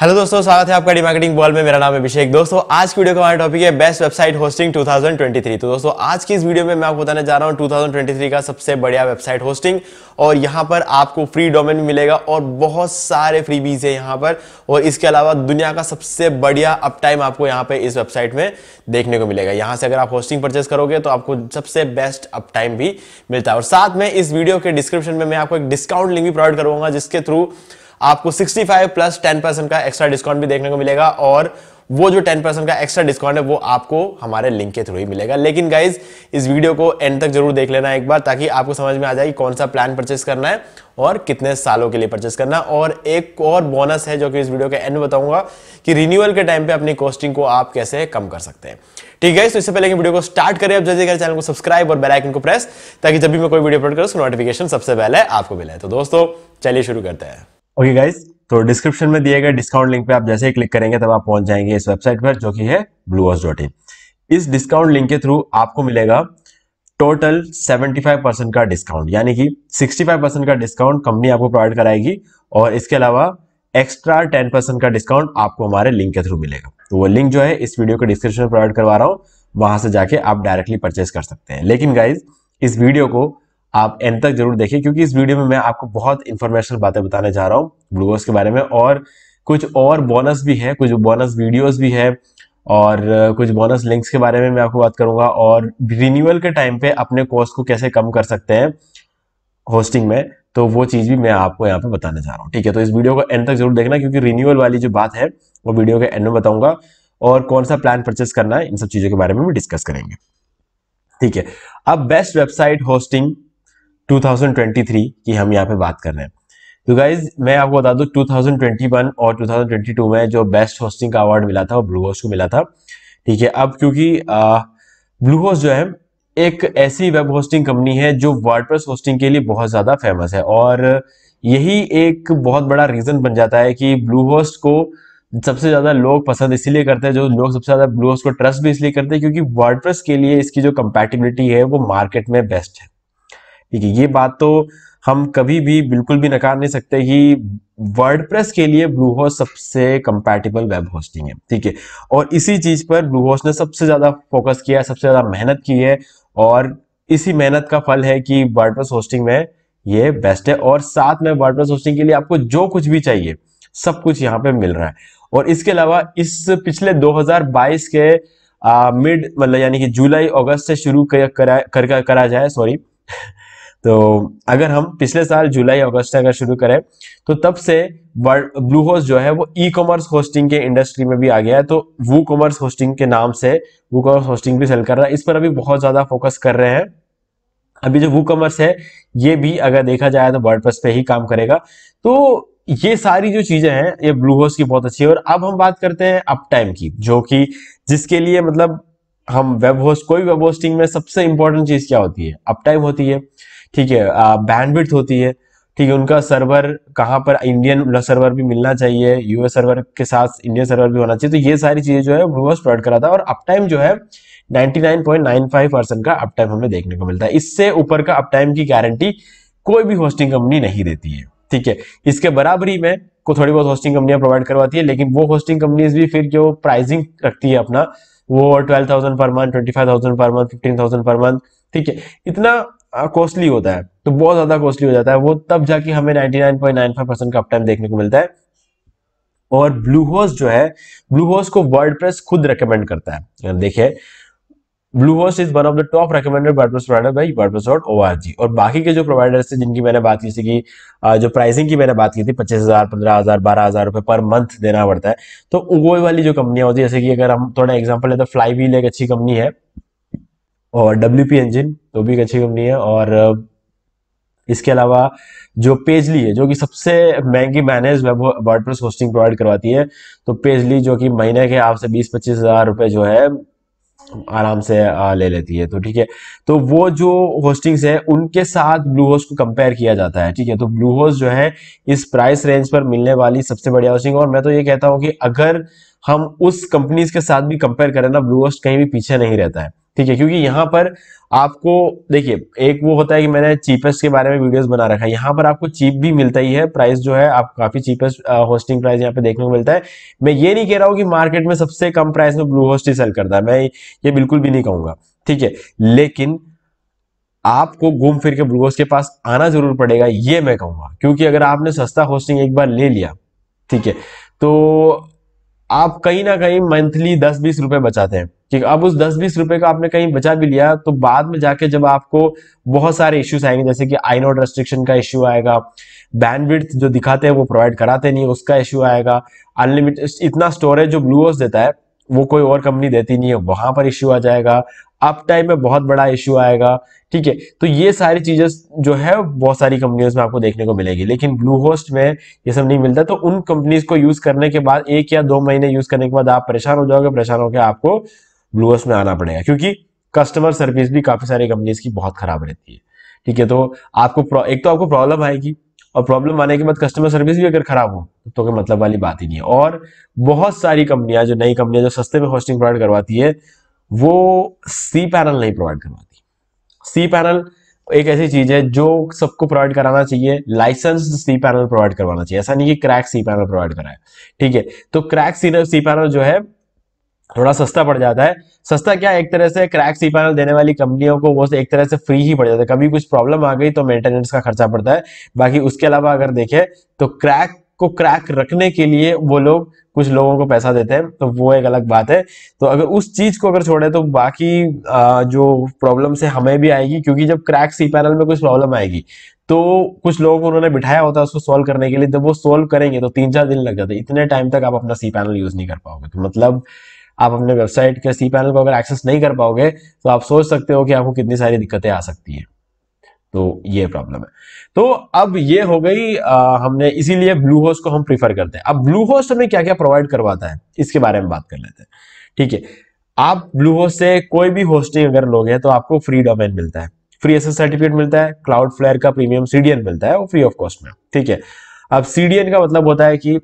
hello दोस्तों स्वागत है आपका डी मार्केटिंग बॉल में मेरा नाम है अभिषेक दोस्तों आज की वीडियो का हमारा टॉपिक है बेस्ट वेबसाइट होस्टिंग 2023 तो दोस्तों आज की इस वीडियो में मैं आपको बताने जा रहा हूँ 2023 का सबसे बढ़िया वेबसाइट होस्टिंग और यहाँ पर आपको फ्री डोमेन मिलेगा और बहुत सारे फ्री बीज है यहाँ पर और इसके अलावा दुनिया का सबसे बढ़िया अप टाइम आपको यहाँ पर इस वेबसाइट में देखने को मिलेगा यहाँ से अगर आप होस्टिंग परचेस करोगे तो आपको सबसे बेस्ट अप टाइम भी मिलता है और साथ में इस वीडियो के डिस्क्रिप्शन में मैं आपको एक डिस्काउंट लिंक भी प्रोवाइड करूँगा जिसके थ्रू आपको 65 प्लस 10 परसेंट का एक्स्ट्रा डिस्काउंट भी देखने को मिलेगा और वो जो 10 परसेंट का एक्स्ट्रा डिस्काउंट है वो आपको हमारे लिंक के थ्रू ही मिलेगा लेकिन गाइज इस वीडियो को एंड तक जरूर देख लेना एक बार ताकि आपको समझ में आ जाए कि कौन सा प्लान परचेस करना है और कितने सालों के लिए परचेस करना और एक और बोनस है जो कि इस वीडियो के एंड में बताऊंगा कि रिन्यूअल के टाइम पे अपनी कॉस्टिंग को आप कैसे कम कर सकते हैं ठीक है तो इससे पहले कि वीडियो को स्टार्ट करें आप जल्दी चैनल को सब्सक्राइब और बेल आइकन को प्रेस ताकि जब भी मैं कोई वीडियो अपलोड करूँ उसका नोटिफिकेशन सबसे पहले आपको मिले तो दोस्तों चलिए शुरू करते हैं ओके गाइज तो डिस्क्रिप्शन में दिए गए डिस्काउंट लिंक पे आप जैसे ही क्लिक करेंगे तब आप पहुंच जाएंगे इस वेबसाइट पर जो कि है ब्लूअर्स डॉट इन इस डिस्काउंट लिंक के थ्रू आपको मिलेगा टोटल 75 परसेंट का डिस्काउंट यानी कि 65 परसेंट का डिस्काउंट कंपनी आपको प्रोवाइड कराएगी और इसके अलावा एक्स्ट्रा 10 परसेंट का डिस्काउंट आपको हमारे लिंक के थ्रू मिलेगा तो वो लिंक जो है इस वीडियो के डिस्क्रिप्शन में प्रोवाइड करवा रहा हूँ वहां से जाके आप डायरेक्टली परचेज कर सकते हैं लेकिन गाइज इस वीडियो को आप एंड तक जरूर देखिए क्योंकि इस वीडियो में मैं आपको बहुत इंफॉर्मेशनल बातें बताने जा रहा हूँ ग्लूकोज के बारे में और कुछ और बोनस भी है कुछ बोनस वीडियोस भी है और कुछ बोनस लिंक्स के बारे में मैं आपको बात करूंगा और रिन्यूअल के टाइम पे अपने कॉस्ट को कैसे कम कर सकते हैं होस्टिंग में तो वो चीज़ भी मैं आपको यहाँ पे बताने जा रहा हूँ ठीक है तो इस वीडियो को एंड तक जरूर देखना क्योंकि रिन्यूअल वाली जो बात है वो वीडियो के एंड में बताऊंगा और कौन सा प्लान परचेस करना है इन सब चीज़ों के बारे में भी डिस्कस करेंगे ठीक है अब बेस्ट वेबसाइट होस्टिंग 2023 की हम यहाँ पे बात कर रहे हैं तो गाइज मैं आपको बता दूं 2021 और 2022 में जो बेस्ट होस्टिंग का अवार्ड मिला था वो ब्लू होस्ट को मिला था ठीक है अब क्योंकि ब्लू होस्ट जो है एक ऐसी वेब होस्टिंग कंपनी है जो वर्ड होस्टिंग के लिए बहुत ज़्यादा फेमस है और यही एक बहुत बड़ा रीज़न बन जाता है कि ब्लू होस्ट को सबसे ज़्यादा लोग पसंद इसीलिए करते हैं जो लोग सबसे ज़्यादा ब्लू होस्ट को ट्रस्ट भी इसलिए करते हैं क्योंकि वर्ड के लिए इसकी जो कंपेटिबिलिटी है वो मार्केट में बेस्ट है ठीक है ये बात तो हम कभी भी बिल्कुल भी नकार नहीं सकते कि वर्डप्रेस के लिए ब्लू सबसे कंपैटिबल वेब होस्टिंग है ठीक है और इसी चीज पर ब्लू ने सबसे ज्यादा फोकस किया है सबसे ज्यादा मेहनत की है और इसी मेहनत का फल है कि वर्डप्रेस होस्टिंग में ये बेस्ट है और साथ में वर्डप्रेस होस्टिंग के लिए आपको जो कुछ भी चाहिए सब कुछ यहाँ पे मिल रहा है और इसके अलावा इस पिछले 2022 के मिड मतलब यानी कि जुलाई अगस्त से शुरू कर, करा, करा जाए सॉरी तो अगर हम पिछले साल जुलाई अगस्त अगर शुरू करें तो तब से ब्लू होस्ट जो है वो ई कॉमर्स होस्टिंग के इंडस्ट्री में भी आ गया है तो वो कॉमर्स होस्टिंग के नाम से वो कॉमर्स होस्टिंग भी सेल कर रहा है इस पर अभी बहुत ज्यादा फोकस कर रहे हैं अभी जो वो कॉमर्स है ये भी अगर देखा जाए तो वर्डप्रेस पे ही काम करेगा तो ये सारी जो चीजें हैं ये ब्लू होस्ट की बहुत अच्छी है और अब हम बात करते हैं अप टाइम की जो कि जिसके लिए मतलब हम वेब होस्ट कोई वेब होस्टिंग में सबसे इंपॉर्टेंट चीज क्या होती है अप टाइम होती है ठीक है बैंडविड्थ होती है ठीक है उनका सर्वर कहाँ पर इंडियन सर्वर भी मिलना चाहिए यूएस सर्वर के साथ इंडियन सर्वर भी होना चाहिए तो ये सारी चीजें जो है वो प्रोवाइड कराता है और अपटाइम जो है 99.95 परसेंट का अपटाइम हमें देखने को मिलता है इससे ऊपर का अपटाइम की गारंटी कोई भी होस्टिंग कंपनी नहीं देती है ठीक है इसके बराबरी में को थोड़ी बहुत होस्टिंग कंपनियां प्रोवाइड करवाती है लेकिन वो होस्टिंग कंपनीज भी फिर जो प्राइसिंग रखती है अपना वो twelve thousand per month twenty five thousand per month fifteen thousand per month ठीक है इतना कॉस्टली हाँ, होता है तो बहुत ज्यादा कॉस्टली हो जाता है वो तब जाके हमें नाइनटी का अपटाइम देखने को मिलता है और ब्लू होस जो है ब्लू होस को वर्ड खुद रिकमेंड करता है देखिए host is one of the top recommended press provider by WordPress dot O R G और बाकी के जो प्रोवाइडर्स थे जिनकी मैंने बात की थी कि जो प्राइसिंग की मैंने बात की थी पच्चीस हजार पंद्रह हजार बारह हजार रुपए पर मंथ देना पड़ता है तो वो वाली जो कंपनियां होती है जैसे कि अगर हम थोड़ा एग्जाम्पल लेते हैं फ्लाई व्हील एक अच्छी कंपनी है और डब्ल्यू पी इंजिन तो भी एक अच्छी कंपनी है और इसके अलावा जो पेजली है जो कि सबसे महंगी manage web press hosting provide करवाती है तो पेजली जो कि महीने के आपसे बीस पच्चीस हज़ार रुपये जो है आराम से ले लेती है तो ठीक है तो वो जो होस्टिंग्स है उनके साथ ब्लू होस्ट को कंपेयर किया जाता है ठीक है तो ब्लू होस्ट जो है इस प्राइस रेंज पर मिलने वाली सबसे बढ़िया होस्टिंग और मैं तो ये कहता हूँ कि अगर हम उस कंपनीज के साथ भी कंपेयर करें ना ब्लू होस्ट कहीं भी पीछे नहीं रहता है ठीक है क्योंकि यहाँ पर आपको देखिए एक वो होता है कि मैंने चीपेस्ट के बारे में वीडियोस बना रखा है यहाँ पर आपको चीप भी मिलता ही है प्राइस जो है आप काफी चीपेस्ट होस्टिंग प्राइस यहाँ पे देखने को मिलता है मैं ये नहीं कह रहा हूँ कि मार्केट में सबसे कम प्राइस में ब्लू होस्ट ही सेल करता है मैं ये बिल्कुल भी नहीं कहूंगा ठीक है लेकिन आपको घूम फिर के ब्लू होस्ट के पास आना जरूर पड़ेगा ये मैं कहूंगा क्योंकि अगर आपने सस्ता होस्टिंग एक बार ले लिया ठीक है तो आप कहीं ना कहीं मंथली दस बीस रुपए बचाते हैं ठीक अब उस दस बीस रुपए का आपने कहीं बचा भी लिया तो बाद में जाके जब आपको बहुत सारे इश्यूज आएंगे जैसे कि आई नोट रेस्ट्रिक्शन का इश्यू आएगा बैंडविड्थ जो दिखाते हैं वो प्रोवाइड कराते नहीं उसका इश्यू आएगा अनलिमिटेड इतना स्टोरेज जो ब्लूओस देता है वो कोई और कंपनी देती नहीं है वहां पर इश्यू आ जाएगा अप टाइम में बहुत बड़ा इश्यू आएगा ठीक है तो ये सारी चीजें जो है बहुत सारी कंपनियों में आपको देखने को मिलेगी लेकिन ब्लू होस्ट में ये सब नहीं मिलता तो उन कंपनीज को यूज करने के बाद एक या दो महीने यूज करने के बाद आप परेशान हो जाओगे परेशान होकर आपको ब्लूअर्स में आना पड़ेगा क्योंकि कस्टमर सर्विस भी काफ़ी सारी कंपनीज की बहुत ख़राब रहती है ठीक है तो आपको एक तो आपको प्रॉब्लम आएगी और प्रॉब्लम आने के बाद कस्टमर सर्विस भी अगर खराब हो तो कोई मतलब वाली बात ही नहीं है और बहुत सारी कंपनियां जो नई कंपनियां जो सस्ते में होस्टिंग प्रोवाइड करवाती है वो सी पैनल नहीं प्रोवाइड करवाती सी पैनल एक ऐसी चीज है जो सबको प्रोवाइड कराना चाहिए लाइसेंस सी पैनल प्रोवाइड करवाना चाहिए ऐसा नहीं कि क्रैक सी पैनल प्रोवाइड कराए ठीक है तो क्रैक सी पैनल जो है थोड़ा सस्ता पड़ जाता है सस्ता क्या एक तरह से क्रैक सी पैनल देने वाली कंपनियों को वो एक तरह से फ्री ही पड़ जाता है कभी कुछ प्रॉब्लम आ गई तो मेंटेनेंस का खर्चा पड़ता है बाकी उसके अलावा अगर देखें तो क्रैक को क्रैक रखने के लिए वो लोग कुछ लोगों को पैसा देते हैं तो वो एक अलग बात है तो अगर उस चीज को अगर छोड़े तो बाकी जो प्रॉब्लम से हमें भी आएगी क्योंकि जब क्रैक सी पैनल में कुछ प्रॉब्लम आएगी तो कुछ लोगों को उन्होंने बिठाया होता है उसको सॉल्व करने के लिए जब वो सॉल्व करेंगे तो तीन चार दिन लग जाते इतने टाइम तक आप अपना सी पैनल यूज नहीं कर पाओगे तो मतलब आप अपने वेबसाइट के सी पैनल को अगर एक्सेस नहीं कर पाओगे तो आप सोच सकते हो कि आपको कितनी सारी दिक्कतें आ सकती हैं तो ये प्रॉब्लम है तो अब ये हो गई आ, हमने इसीलिए ब्लू होस्ट को हम प्रीफर करते हैं अब ब्लू होस्ट हमें क्या क्या प्रोवाइड करवाता है इसके बारे में बात कर लेते हैं ठीक है आप ब्लू होस्ट से कोई भी होस्टिंग अगर लोगे तो आपको फ्री डोमेन मिलता है फ्री एस सर्टिफिकेट मिलता है क्लाउड फ्लेयर का प्रीमियम सीडीएन मिलता है वो फ्री ऑफ कॉस्ट में ठीक है अब सीडीएन का मतलब होता है कि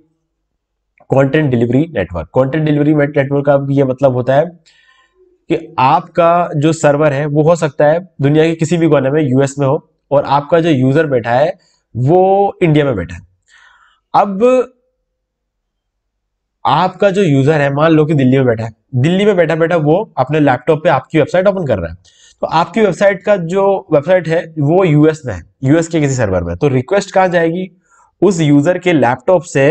content delivery network content delivery network का ये मतलब होता है कि आपका जो सर्वर है वो हो सकता है दुनिया के किसी भी कोने में यूएस में हो और आपका जो यूजर बैठा है वो इंडिया में बैठा है अब आपका जो यूजर है मान लो कि दिल्ली में बैठा है दिल्ली में बैठा बैठा वो अपने लैपटॉप पे आपकी वेबसाइट ओपन कर रहा है तो आपकी वेबसाइट का जो वेबसाइट है वो यूएस में है यूएस के किसी सर्वर में तो रिक्वेस्ट कहां जाएगी उस यूजर के लैपटॉप से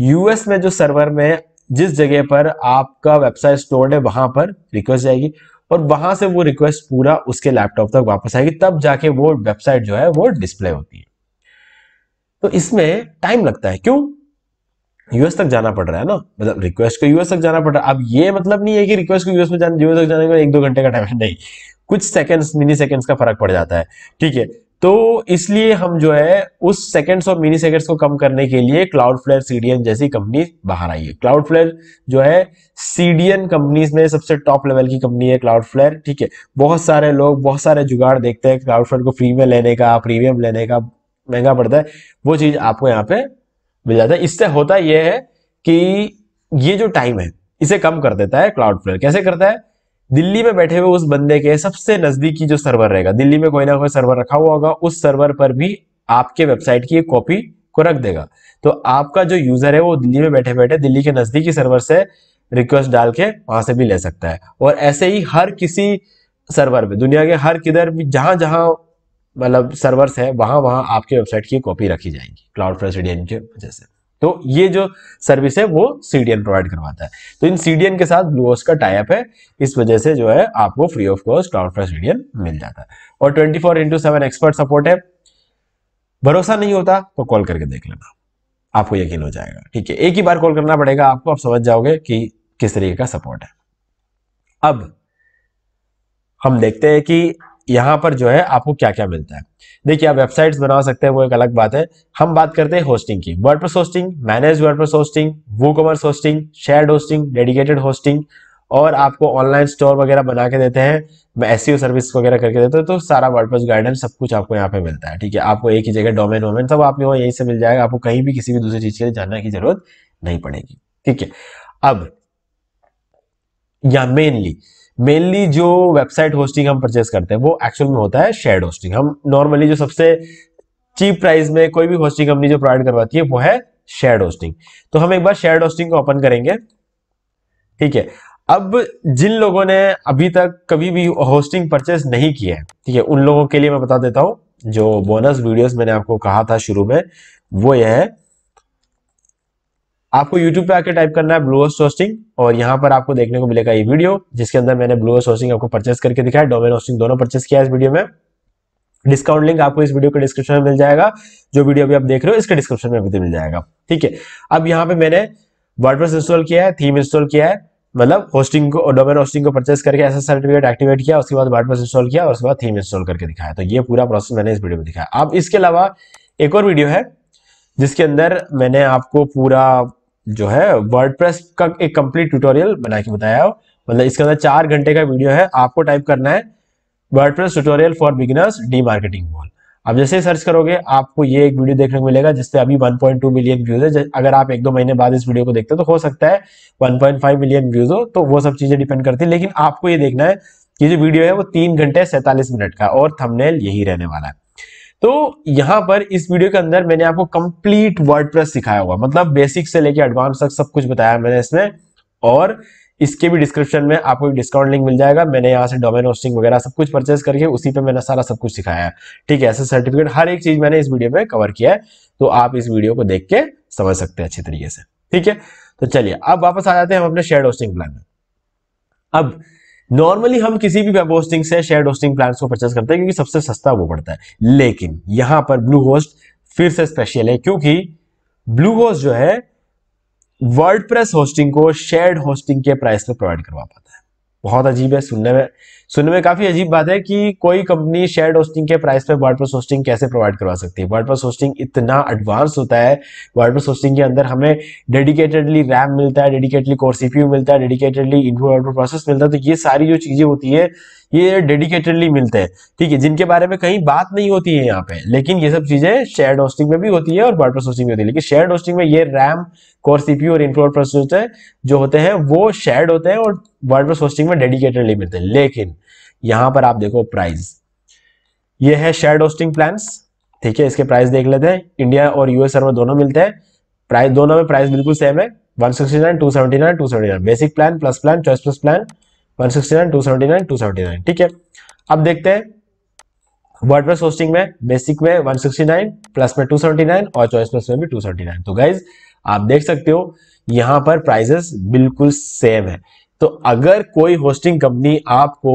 यूएस में जो सर्वर में जिस जगह पर आपका वेबसाइट स्टोर है वहां पर रिक्वेस्ट जाएगी और वहां से वो रिक्वेस्ट पूरा उसके लैपटॉप तक वापस आएगी तब जाके वो वेबसाइट जो है वो डिस्प्ले होती है तो इसमें टाइम लगता है क्यों यूएस तक जाना पड़ रहा है ना मतलब रिक्वेस्ट को यूएस तक जाना पड़ रहा है अब ये मतलब नहीं है कि रिक्वेस्ट को यूएस में जाने यूएस तक जाने में एक दो घंटे का टाइम है नहीं कुछ सेकंड्स मिनी सेकंड्स का फर्क पड़ जाता है ठीक है तो इसलिए हम जो है उस सेकेंड्स और मिनी सेकेंड्स को कम करने के लिए क्लाउड फ्लेयर सीडीएन जैसी कंपनी बाहर आई है क्लाउड फ्लेयर जो है सीडीएन कंपनीज में सबसे टॉप लेवल की कंपनी है क्लाउड फ्लेयर ठीक है बहुत सारे लोग बहुत सारे जुगाड़ देखते हैं क्लाउड फ्लेयर को फ्री में लेने का प्रीमियम लेने का महंगा पड़ता है वो चीज आपको यहाँ पे मिल जाता है इससे होता यह है कि ये जो टाइम है इसे कम कर देता है क्लाउड फ्लेयर कैसे करता है दिल्ली में बैठे हुए उस बंदे के सबसे नजदीकी जो सर्वर रहेगा दिल्ली में कोई ना कोई सर्वर रखा हुआ होगा उस सर्वर पर भी आपके वेबसाइट की एक कॉपी को रख देगा तो आपका जो यूजर है वो दिल्ली में बैठे बैठे दिल्ली के नजदीकी सर्वर से रिक्वेस्ट डाल के वहां से भी ले सकता है और ऐसे ही हर किसी सर्वर में दुनिया के हर किधर भी जहां जहां मतलब सर्वर्स है वहां वहां आपके वेबसाइट की कॉपी रखी जाएगी क्लाउड फ्रेश के वजह से तो ये जो सर्विस है वो सीडीएन प्रोवाइड करवाता है तो इन सीडीएन के साथ ब्लू ब्लूओस का टाइप है इस वजह से जो है आपको free of cost cloud for CDN मिल जाता है और twenty four into seven expert support है भरोसा नहीं होता तो कॉल करके देख लेना आपको यकीन हो जाएगा ठीक है एक ही बार कॉल करना पड़ेगा आपको आप समझ जाओगे कि किस तरीके का सपोर्ट है अब हम देखते हैं कि यहाँ पर जो है आपको क्या क्या मिलता है देखिए आप वेबसाइट्स बना सकते हैं वो एक अलग बात है हम बात करते हैं होस्टिंग की WordPress hosting manage WordPress hosting WooCommerce hosting share hosting dedicated hosting और आपको ऑनलाइन स्टोर वगैरह बना के देते हैं एस सी सर्विस वगैरह करके देते हैं तो सारा वर्ड वर्डप्रेस गाइडेंस सब कुछ आपको यहाँ पे मिलता है ठीक है आपको एक ही जगह डोमेन वोमेन सब आप यहीं से मिल जाएगा आपको कहीं भी किसी भी दूसरी चीज के लिए जानने की जरूरत नहीं पड़ेगी ठीक है अब या मेनली मेनली जो वेबसाइट होस्टिंग हम परचेस करते हैं वो एक्चुअल में होता है शेयर होस्टिंग हम नॉर्मली जो सबसे चीप प्राइस में कोई भी होस्टिंग कंपनी जो प्रोवाइड करवाती है वो है शेयर होस्टिंग तो हम एक बार शेयर होस्टिंग को ओपन करेंगे ठीक है अब जिन लोगों ने अभी तक कभी भी होस्टिंग परचेस नहीं किया है ठीक है उन लोगों के लिए मैं बता देता हूं जो बोनस वीडियोस मैंने आपको कहा था शुरू में वो यह है आपको YouTube पे आके टाइप करना है ब्लूअर होस्टिंग और यहाँ पर आपको देखने को मिलेगा ये वीडियो जिसके अंदर मैंने ब्लूअर होस्टिंग आपको परचेस करके दिखाया डोमेन होस्टिंग दोनों परचेस किया इस वीडियो में डिस्काउंट लिंक आपको इस वीडियो के डिस्क्रिप्शन में मिल जाएगा जो वीडियो अभी आप देख रहे हो इसके डिस्क्रिप्शन में भी तो मिल जाएगा ठीक है अब यहाँ पे मैंने वर्ड इंस्टॉल किया है थीम इंस्टॉल किया है मतलब होस्टिंग को डोमेन होस्टिंग को परचेस करके ऐसा सर्टिफिकेट एक्टिवेट किया उसके बाद वर्ड इंस्टॉल किया और उसके बाद थीम इंस्टॉल करके दिखाया तो ये पूरा प्रोसेस मैंने इस वीडियो में दिखाया अब इसके अलावा एक और वीडियो है जिसके अंदर मैंने आपको पूरा जो है वर्ड का एक कंप्लीट ट्यूटोरियल बना के बताया मतलब इसके अंदर चार घंटे का वीडियो है आपको टाइप करना है word tutorial for beginners D marketing wall आप जैसे सर्च करोगे आपको ये एक वीडियो देखने को मिलेगा जिससे अभी 1.2 मिलियन व्यूज है अगर आप एक दो महीने बाद इस वीडियो को देखते हो तो हो सकता है 1.5 मिलियन व्यूज हो तो वो सब चीजें डिपेंड करती है लेकिन आपको ये देखना है कि जो वीडियो है वो तीन घंटे सैंतालीस मिनट का और थमनेल यही रहने वाला है तो यहां पर इस वीडियो के अंदर मैंने आपको कंप्लीट वर्ड सिखाया हुआ मतलब बेसिक से लेके एडवांस तक सब कुछ बताया मैंने इसमें और इसके भी डिस्क्रिप्शन में आपको एक डिस्काउंट लिंक मिल जाएगा मैंने यहाँ से डोमेन होस्टिंग वगैरह सब कुछ परचेस करके उसी पे मैंने सारा सब कुछ सिखाया है ठीक है ऐसे सर्टिफिकेट हर एक चीज मैंने इस वीडियो में कवर किया है तो आप इस वीडियो को देख के समझ सकते हैं अच्छे तरीके से ठीक है तो चलिए अब वापस आ जाते हैं हम अपने शेयर होस्टिंग प्लान में अब नॉर्मली हम किसी भी वेब होस्टिंग से शेयर होस्टिंग प्लान को परचेस करते हैं क्योंकि सबसे सस्ता वो पड़ता है लेकिन यहां पर ब्लू होस्ट फिर से स्पेशल है क्योंकि ब्लू होस्ट जो है वर्ल्ड होस्टिंग को शेयर्ड होस्टिंग के प्राइस पर प्रोवाइड करवा पाता है बहुत अजीब है सुनने में सुनने में काफ़ी अजीब बात है कि कोई कंपनी शेयर होस्टिंग के प्राइस पे वर्डप्रेस होस्टिंग कैसे प्रोवाइड करवा सकती है वर्डप्रेस होस्टिंग इतना एडवांस होता है वर्डप्रेस होस्टिंग के अंदर हमें डेडिकेटेडली रैम मिलता है डेडिकेटली कोर सीपीयू मिलता है डेडिकेटेडली इनपुट प्रोसेस मिलता है तो ये सारी जो चीज़ें होती है ये डेडिकेटेडली मिलते हैं ठीक है जिनके बारे में कहीं बात नहीं होती है यहाँ पे लेकिन ये सब चीजें शेयर होस्टिंग में भी होती है और वर्डप्रेस होस्टिंग में होती है लेकिन शेयर होस्टिंग में ये रैम कोर सीपीयू और इनफ्लोर प्रोसेसर जो होते हैं वो शेयर्ड होते हैं और वर्ड होस्टिंग में डेडिकेटेडली मिलते हैं लेकिन यहां पर आप देखो प्राइस ये है शेयर्ड होस्टिंग प्लान ठीक है इसके प्राइस देख लेते हैं इंडिया और यूएस सर्वर दोनों मिलते हैं प्राइस दोनों में प्राइस बिल्कुल सेम है 169 279 279 basic plan plus plan choice plus plan 169 279 279 ठीक है अब देखते हैं वर्डप्रेस होस्टिंग में बेसिक में 169 प्लस में 279 और चॉइस प्लस में भी 279 तो गाइज आप देख सकते हो यहां पर प्राइजेस बिल्कुल सेम है तो अगर कोई होस्टिंग कंपनी आपको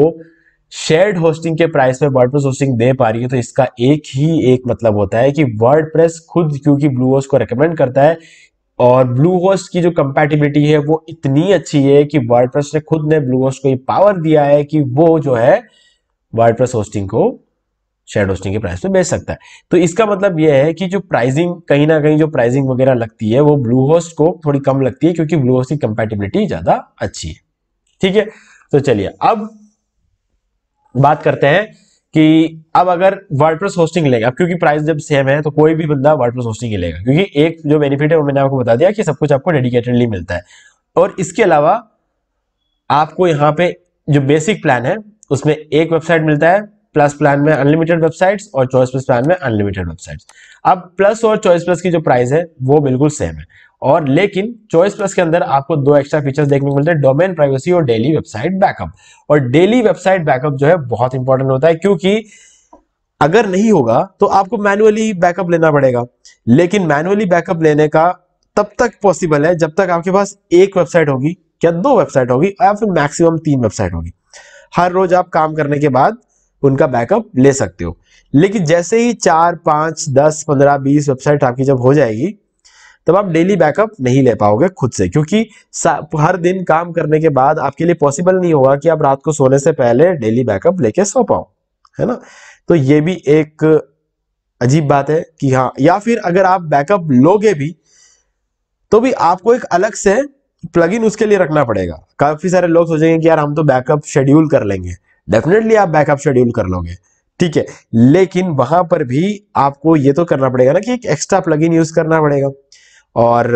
शेयर्ड होस्टिंग के प्राइस में प्रेस होस्टिंग दे पा रही है तो इसका एक ही एक मतलब होता है कि प्रेस खुद क्योंकि ब्लू होस्ट को रेकमेंड करता है और ब्लू होस्ट की जो कंपेटिबिलिटी है वो इतनी अच्छी है कि प्रेस ने खुद ने ब्लू होस्ट को ये पावर दिया है कि वो जो है प्रेस होस्टिंग को शेयर होस्टिंग के प्राइस पे बेच सकता है तो इसका मतलब यह है कि जो प्राइसिंग कहीं ना कहीं जो प्राइसिंग वगैरह लगती है वो ब्लू होस्ट को थोड़ी कम लगती है क्योंकि ब्लू होस्ट की कंपेटिबिलिटी ज्यादा अच्छी है ठीक है तो चलिए अब बात करते हैं कि अब अगर वर्डप्रेस होस्टिंग लेगा अब क्योंकि प्राइस जब सेम है तो कोई भी बंदा वर्डप्रेस होस्टिंग ही लेगा क्योंकि एक जो बेनिफिट है वो मैंने आपको बता दिया कि सब कुछ आपको डेडिकेटेडली मिलता है और इसके अलावा आपको यहाँ पे जो बेसिक प्लान है उसमें एक वेबसाइट मिलता है प्लस प्लान में अनलिमिटेड वेबसाइट्स और चॉइस प्लस प्लान में अनलिमिटेड वेबसाइट्स अब प्लस और चॉइस प्लस की जो प्राइस है वो बिल्कुल सेम है और लेकिन चॉइस प्लस के अंदर आपको दो एक्स्ट्रा फीचर्स देखने को मिलते हैं डोमेन प्राइवेसी और डेली वेबसाइट बैकअप और डेली वेबसाइट बैकअप जो है बहुत इंपॉर्टेंट होता है क्योंकि अगर नहीं होगा तो आपको मैनुअली बैकअप लेना पड़ेगा लेकिन मैनुअली बैकअप लेने का तब तक पॉसिबल है जब तक आपके पास एक वेबसाइट होगी या दो वेबसाइट होगी या फिर मैक्सिमम तीन वेबसाइट होगी हर रोज आप काम करने के बाद उनका बैकअप ले सकते हो लेकिन जैसे ही चार पांच दस पंद्रह बीस वेबसाइट आपकी जब हो जाएगी तब आप डेली बैकअप नहीं ले पाओगे खुद से क्योंकि हर दिन काम करने के बाद आपके लिए पॉसिबल नहीं होगा कि आप रात को सोने से पहले डेली बैकअप लेके सो पाओ है ना तो ये भी एक अजीब बात है कि हाँ या फिर अगर आप बैकअप लोगे भी तो भी आपको एक अलग से प्लगइन उसके लिए रखना पड़ेगा काफी सारे लोग सोचेंगे कि यार हम तो बैकअप शेड्यूल कर लेंगे डेफिनेटली आप बैकअप शेड्यूल कर लोगे ठीक है लेकिन वहां पर भी आपको ये तो करना पड़ेगा ना कि एक एक्स्ट्रा प्लग यूज करना पड़ेगा और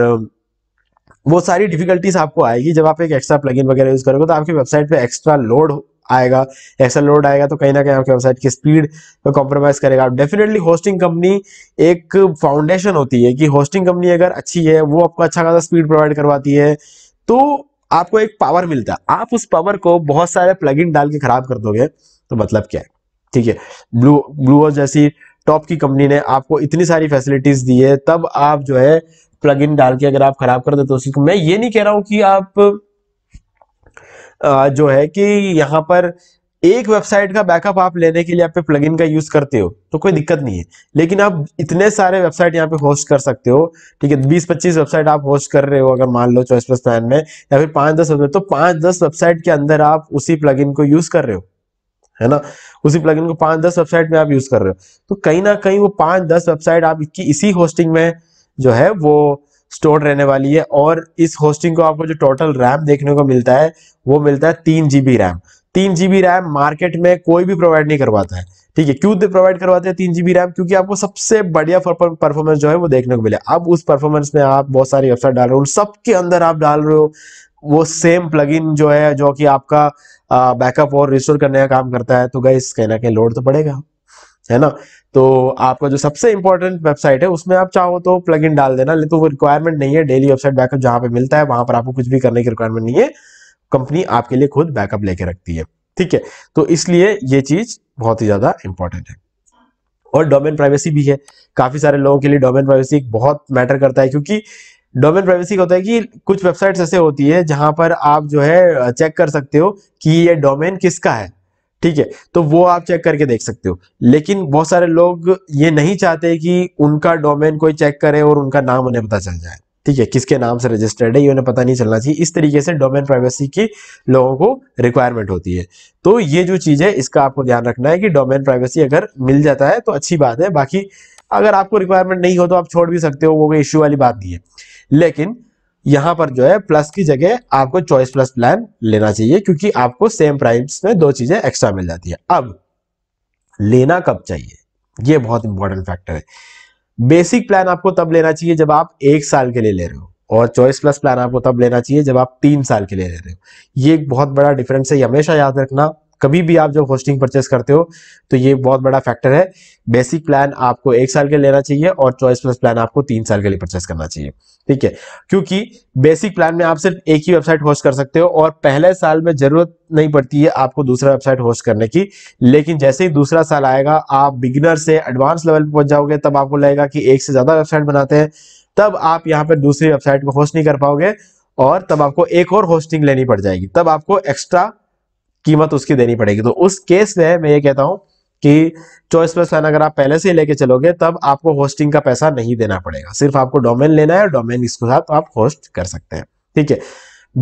वो सारी डिफिकल्टीज आपको आएगी जब आप एक एक्स्ट्रा प्लग वगैरह यूज करोगे तो आपकी वेबसाइट पे एक्स्ट्रा लोड आएगा ऐसा लोड आएगा तो कहीं ना कहीं आपकी वेबसाइट की स्पीड पर कॉम्प्रोमाइज करेगा डेफिनेटली होस्टिंग कंपनी एक फाउंडेशन होती है कि होस्टिंग कंपनी अगर अच्छी है वो आपको अच्छा खासा स्पीड प्रोवाइड करवाती है तो आपको एक पावर मिलता है आप उस पावर को बहुत सारे इन डाल के खराब कर दोगे तो मतलब क्या है ठीक है ब्लू ब्लू जैसी टॉप की कंपनी ने आपको इतनी सारी फैसिलिटीज दी है तब आप जो है प्लग इन डाल के अगर आप खराब कर देते हो मैं ये नहीं कह रहा हूं कि आप आ, जो है कि यहाँ पर एक वेबसाइट का बैकअप आप लेने के लिए आप पे प्लगइन का यूज करते हो तो कोई दिक्कत नहीं है लेकिन आप इतने सारे वेबसाइट यहाँ पे होस्ट कर सकते हो ठीक है बीस पच्चीस वेबसाइट आप होस्ट कर रहे हो अगर मान लो चॉइस प्लस प्लान में या फिर पांच दस वेबसाइट तो पांच दस वेबसाइट के अंदर आप उसी प्लग को यूज कर रहे हो है ना उसी प्लग को पांच दस वेबसाइट में आप यूज कर रहे हो तो कहीं ना कहीं वो पांच दस वेबसाइट आप इसी होस्टिंग में जो है वो स्टोर रहने वाली है और इस होस्टिंग को आपको जो टोटल रैम देखने को मिलता है वो मिलता है तीन जीबी रैम तीन जीबी रैम मार्केट में कोई भी प्रोवाइड नहीं करवाता है ठीक है क्यों प्रोवाइड करवाते हैं तीन जीबी रैम क्योंकि आपको सबसे बढ़िया परफॉर्मेंस जो है वो देखने को मिले अब उस परफॉर्मेंस में आप बहुत सारी वेबसाइट डाल रहे हो सबके अंदर आप डाल रहे हो वो सेम प्लग जो है जो कि आपका बैकअप और रिस्टोर करने का काम करता है तो गई कहीं ना कहीं लोड तो पड़ेगा है ना तो आपका जो सबसे इंपॉर्टेंट वेबसाइट है उसमें आप चाहो तो प्लगइन डाल देना लेकिन तो वो रिक्वायरमेंट नहीं है डेली वेबसाइट बैकअप जहां पे मिलता है वहां पर आपको कुछ भी करने की रिक्वायरमेंट नहीं है कंपनी आपके लिए खुद बैकअप लेके रखती है ठीक है तो इसलिए ये चीज बहुत ही ज्यादा इंपॉर्टेंट है और डोमेन प्राइवेसी भी है काफी सारे लोगों के लिए डोमेन प्राइवेसी बहुत मैटर करता है क्योंकि डोमेन प्राइवेसी होता है कि कुछ वेबसाइट्स ऐसे होती है जहां पर आप जो है चेक कर सकते हो कि ये डोमेन किसका है ठीक है तो वो आप चेक करके देख सकते हो लेकिन बहुत सारे लोग ये नहीं चाहते कि उनका डोमेन कोई चेक करे और उनका नाम उन्हें पता चल जाए ठीक है किसके नाम से रजिस्टर्ड है ये उन्हें पता नहीं चलना चाहिए इस तरीके से डोमेन प्राइवेसी की लोगों को रिक्वायरमेंट होती है तो ये जो चीज़ है इसका आपको ध्यान रखना है कि डोमेन प्राइवेसी अगर मिल जाता है तो अच्छी बात है बाकी अगर आपको रिक्वायरमेंट नहीं हो तो आप छोड़ भी सकते हो वो कोई इश्यू वाली बात नहीं है लेकिन यहां पर जो है प्लस की जगह आपको चॉइस प्लस प्लान लेना चाहिए क्योंकि आपको सेम प्राइस में दो चीज़ें एक्स्ट्रा मिल जाती है अब लेना कब चाहिए ये बहुत इंपॉर्टेंट फैक्टर है बेसिक प्लान आपको तब लेना चाहिए जब आप एक साल के लिए ले रहे हो और चॉइस प्लस प्लान आपको तब लेना चाहिए जब आप तीन साल के लिए ले रहे हो ये एक बहुत बड़ा डिफरेंस है हमेशा याद रखना कभी भी आप जब होस्टिंग परचेस करते हो तो ये बहुत बड़ा फैक्टर है बेसिक प्लान आपको एक साल के लेना चाहिए और चॉइस प्लस प्लान आपको तीन साल के लिए परचेस करना चाहिए ठीक है क्योंकि बेसिक प्लान में आप सिर्फ एक ही वेबसाइट होस्ट कर सकते हो और पहले साल में जरूरत नहीं पड़ती है आपको दूसरा वेबसाइट होस्ट करने की लेकिन जैसे ही दूसरा साल आएगा आप बिगिनर से एडवांस लेवल पर पहुंच जाओगे तब आपको लगेगा कि एक से ज्यादा वेबसाइट बनाते हैं तब आप यहाँ पर दूसरी वेबसाइट को होस्ट नहीं कर पाओगे और तब आपको एक और होस्टिंग लेनी पड़ जाएगी तब आपको एक्स्ट्रा कीमत उसकी देनी पड़ेगी तो उस केस में मैं ये कहता हूँ कि चॉइस प्लस प्लान अगर आप पहले से ही लेके चलोगे तब आपको होस्टिंग का पैसा नहीं देना पड़ेगा सिर्फ आपको डोमेन लेना है और डोमेन इसके साथ आप होस्ट कर सकते हैं ठीक है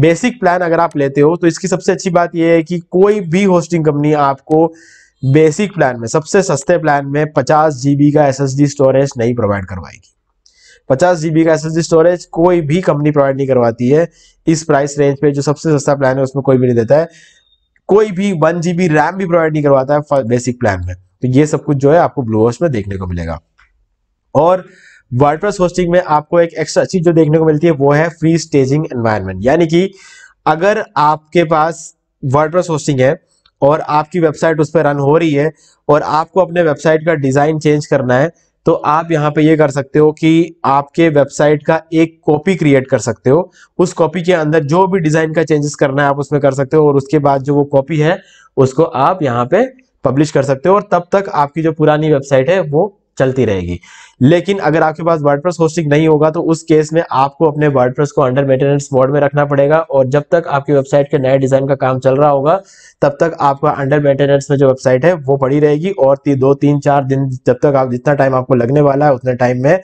बेसिक प्लान अगर आप लेते हो तो इसकी सबसे अच्छी बात यह है कि कोई भी होस्टिंग कंपनी आपको बेसिक प्लान में सबसे सस्ते प्लान में पचास जीबी का एस स्टोरेज नहीं प्रोवाइड करवाएगी पचास जीबी का एसएसडी स्टोरेज कोई भी कंपनी प्रोवाइड नहीं करवाती है इस प्राइस रेंज पे जो सबसे सस्ता प्लान है उसमें कोई भी नहीं देता है कोई भी वन जीबी रैम भी प्रोवाइड नहीं करवाता है बेसिक प्लान में तो ये सब कुछ जो है आपको ब्लूवर्स में देखने को मिलेगा और वर्डप्रेस होस्टिंग में आपको एक एक्स्ट्रा चीज जो देखने को मिलती है वो है फ्री स्टेजिंग एनवायरमेंट यानी कि अगर आपके पास वर्डप्रेस होस्टिंग है और आपकी वेबसाइट उस पर रन हो रही है और आपको अपने वेबसाइट का डिजाइन चेंज करना है तो आप यहाँ पे ये कर सकते हो कि आपके वेबसाइट का एक कॉपी क्रिएट कर सकते हो उस कॉपी के अंदर जो भी डिजाइन का चेंजेस करना है आप उसमें कर सकते हो और उसके बाद जो वो कॉपी है उसको आप यहाँ पे पब्लिश कर सकते हो और तब तक आपकी जो पुरानी वेबसाइट है वो चलती रहेगी लेकिन अगर आपके पास वर्डप्रेस होस्टिंग नहीं होगा तो उस केस में आपको अपने वर्डप्रेस को अंडर मेंटेनेंस मोड में रखना पड़ेगा और जब तक आपकी वेबसाइट के नए डिजाइन का काम चल रहा होगा तब तक आपका अंडर मेंटेनेंस में जो वेबसाइट है वो पड़ी रहेगी और ती, दो तीन चार दिन जब तक आप जितना टाइम आपको लगने वाला है उतने टाइम में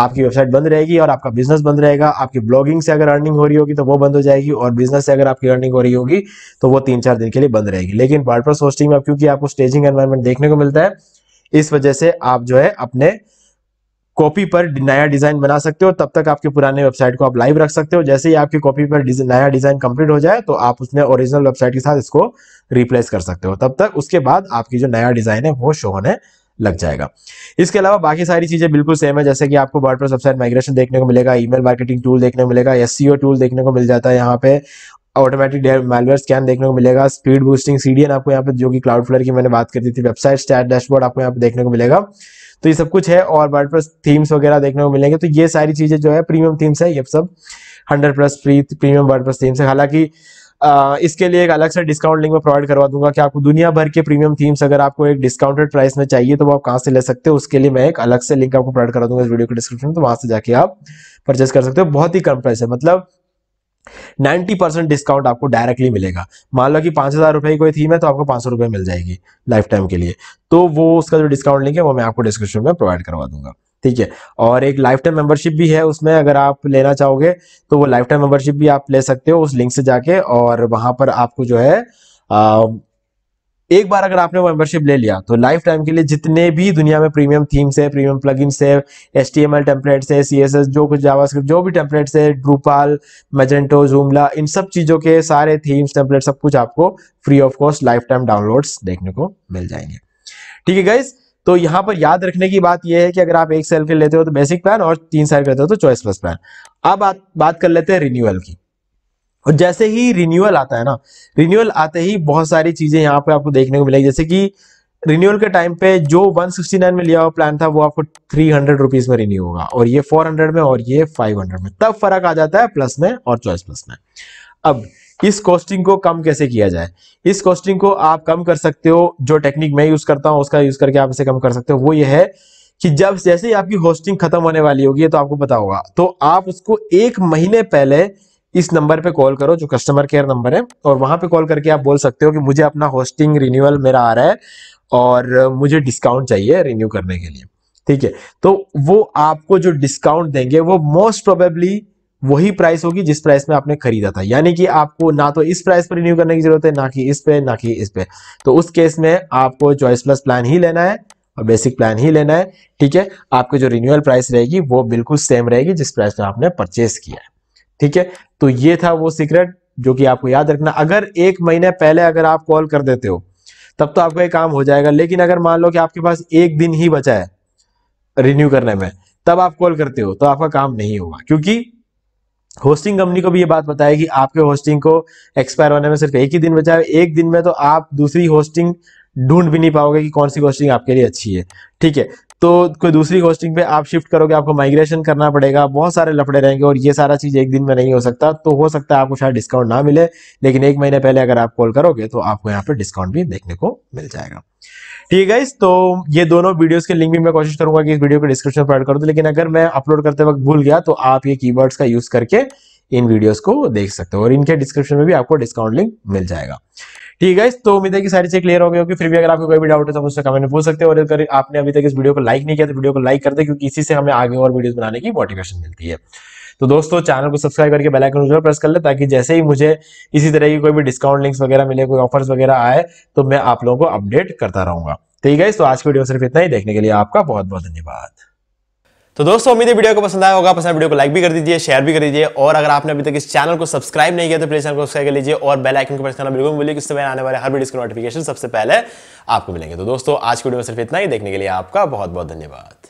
आपकी वेबसाइट बंद रहेगी और आपका बिजनेस बंद रहेगा आपकी ब्लॉगिंग से अगर अर्निंग हो रही होगी तो वो बंद हो जाएगी और बिजनेस से अगर आपकी अर्निंग हो रही होगी तो वो तीन चार दिन के लिए बंद रहेगी लेकिन वर्डप्रेस होस्टिंग में क्योंकि आपको स्टेजिंग एनवायरमेंट देखने को मिलता है इस वजह से आप जो है अपने कॉपी पर नया डिजाइन बना सकते हो तब तक आपके पुराने वेबसाइट को आप लाइव रख सकते हो जैसे ही आपकी कॉपी पर डिज, नया डिजाइन कंप्लीट हो जाए तो आप उसने ओरिजिनल वेबसाइट के साथ इसको रिप्लेस कर सकते हो तब तक उसके बाद आपकी जो नया डिजाइन है वो शो होने लग जाएगा इसके अलावा बाकी सारी चीजें बिल्कुल सेम है जैसे कि आपको वर्डप्रेस वेबसाइट माइग्रेशन देखने को मिलेगा ईमेल मार्केटिंग टूल देखने को मिलेगा एससीओ टूल e देखने को मिल जाता है यहाँ पे ऑटोमेटिक मेलवेयर स्कैन देखने को मिलेगा स्पीड बूस्टिंग सीडीएन आपको यहाँ पे जो कि क्लाउड फ्लर की मैंने बात कर दी थी वेबसाइट स्टैट डैशबोर्ड आपको यहाँ पे देखने को मिलेगा तो ये सब कुछ है और वर्ड प्लस थीम्स वगैरह देखने को मिलेंगे तो ये सारी चीजें जो है प्रीमियम थीम्स है ये सब hundred plus free premium word plus themes है हालांकि इसके लिए एक अलग से डिस्काउंट लिंक में प्रोवाइड करवा दूंगा कि आपको दुनिया भर के प्रीमियम थीम्स अगर आपको एक डिस्काउंटेड प्राइस में चाहिए तो वो आप कहाँ से ले सकते हो उसके लिए मैं एक अलग से लिंक आपको प्रोवाइड करा दूंगा इस वीडियो के डिस्क्रिप्शन में तो वहां से जाके आप परचेस कर सकते हो बहुत ही कम प्राइस है मतलब नाइन्टी परसेंट डिस्काउंट आपको डायरेक्टली मिलेगा मान लो कि पांच हज़ार रुपये की कोई थीम है तो आपको पांच सौ रुपये मिल जाएगी लाइफ टाइम के लिए तो वो उसका जो डिस्काउंट लिंक है वो मैं आपको डिस्क्रिप्शन में प्रोवाइड करवा दूंगा ठीक है और एक लाइफ टाइम मेंबरशिप भी है उसमें अगर आप लेना चाहोगे तो वो लाइफ टाइम मेंबरशिप भी आप ले सकते हो उस लिंक से जाके और वहां पर आपको जो है आ, एक बार अगर आपने मेंबरशिप ले लिया तो लाइफ टाइम के लिए जितने भी दुनिया में प्रीमियम थीम्स है प्रीमियम प्लग इन है H T M L templates है सी एस एस जो कुछ जावास्क्रिप्ट जो भी टेम्पलेट्स है ड्रूपाल मजेंटो जूमला इन सब चीज़ों के सारे थीम्स टेम्पलेट सब कुछ आपको free of cost lifetime downloads देखने को मिल जाएंगे ठीक है गाइज तो यहाँ पर याद रखने की बात यह है कि अगर आप एक सेल के लेते हो तो बेसिक प्लान और तीन साल के लेते हो तो चॉइस प्लस प्लान अब बात कर लेते हैं रिन्यूअल की और जैसे ही रिन्यूअल आता है ना रिन्यूअल आते ही बहुत सारी चीजें यहाँ पे आपको देखने को मिलेगी जैसे कि रिन्यूअल के टाइम पे जो 169 में लिया हुआ प्लान था वो आपको थ्री हंड्रेड रुपीज में रिन्यू होगा और ये 400 में और ये 500 में तब फर्क आ जाता है प्लस में और चॉइस प्लस में अब इस कॉस्टिंग को कम कैसे किया जाए इस कॉस्टिंग को आप कम कर सकते हो जो टेक्निक मैं यूज करता हूँ उसका यूज करके आप इसे कम कर सकते हो वो ये है कि जब जैसे ही आपकी होस्टिंग खत्म होने वाली होगी तो आपको पता होगा तो आप उसको एक महीने पहले इस नंबर पे कॉल करो जो कस्टमर केयर नंबर है और वहां पे कॉल करके आप बोल सकते हो कि मुझे अपना होस्टिंग रिन्यूअल मेरा आ रहा है और मुझे डिस्काउंट चाहिए रिन्यू करने के लिए ठीक है तो वो आपको जो डिस्काउंट देंगे वो मोस्ट प्रोबेबली वही प्राइस होगी जिस प्राइस में आपने खरीदा था यानी कि आपको ना तो इस प्राइस पर रिन्यू करने की जरूरत है ना कि इस पे ना कि इस पे तो उस केस में आपको चॉइस प्लस प्लान ही लेना है और बेसिक प्लान ही लेना है ठीक है आपके जो रिन्यूअल प्राइस रहेगी वो बिल्कुल सेम रहेगी जिस प्राइस में आपने परचेस किया है ठीक है तो ये था वो सीक्रेट जो कि आपको याद रखना अगर एक महीने पहले अगर आप कॉल कर देते हो तब तो आपका काम हो जाएगा लेकिन अगर मान लो कि आपके पास एक दिन ही बचा है रिन्यू करने में तब आप कॉल करते हो तो आपका काम नहीं होगा क्योंकि होस्टिंग कंपनी को भी ये बात बताया कि आपके होस्टिंग को एक्सपायर होने में सिर्फ एक ही दिन बचा है एक दिन में तो आप दूसरी होस्टिंग ढूंढ भी नहीं पाओगे कि कौन सी होस्टिंग आपके लिए अच्छी है ठीक है तो कोई दूसरी होस्टिंग पे आप शिफ्ट करोगे आपको माइग्रेशन करना पड़ेगा बहुत सारे लफड़े रहेंगे और ये सारा चीज़ एक दिन में नहीं हो सकता तो हो सकता है आपको शायद डिस्काउंट ना मिले लेकिन एक महीने पहले अगर आप कॉल करोगे तो आपको यहाँ पर डिस्काउंट भी देखने को मिल जाएगा ठीक है तो ये दोनों वीडियोस के लिंक भी मैं कोशिश करूंगा कि इस वीडियो को डिस्क्रिप्शन पर एड कर दूं लेकिन अगर मैं अपलोड करते वक्त भूल गया तो आप ये कीवर्ड्स का यूज करके इन वीडियोस को देख सकते हो और इनके डिस्क्रिप्शन में भी आपको डिस्काउंट लिंक मिल जाएगा ठीक है तो उम्मीद है कि सारी चीज क्लियर हो गई होगी फिर भी अगर आपको कोई भी डाउट है तो मुझसे कमेंट में पूछ सकते हैं और अगर आपने अभी तक इस वीडियो को लाइक नहीं किया तो वीडियो को लाइक कर दे क्योंकि इसी से हमें आगे और वीडियो बनाने की मोटिवेशन मिलती है तो दोस्तों चैनल को सब्सक्राइब करके बेल आइकन जरूर प्रेस कर ले ताकि जैसे ही मुझे इसी तरह की कोई भी डिस्काउंट लिंक्स वगैरह मिले कोई ऑफर्स वगैरह आए तो मैं आप लोगों को अपडेट करता रहूंगा ठीक है तो आज की वीडियो सिर्फ इतना ही देखने के लिए आपका बहुत बहुत धन्यवाद तो दोस्तों उम्मीद है वीडियो को पसंद आया होगा पसंद वीडियो को लाइक भी कर दीजिए शेयर भी कर दीजिए और अगर आपने अभी तक इस चैनल को सब्सक्राइब नहीं किया तो प्लीज चैनल को सब्सक्राइब कर लीजिए और बेल आइकन को प्रेस करना बिल्कुल भूलिए किस समय आने वाले हर वीडियो का नोटिफिकेशन सबसे पहले आपको मिलेंगे तो दोस्तों आज की वीडियो में सिर्फ इतना ही देखने के लिए आपका बहुत बहुत धन्यवाद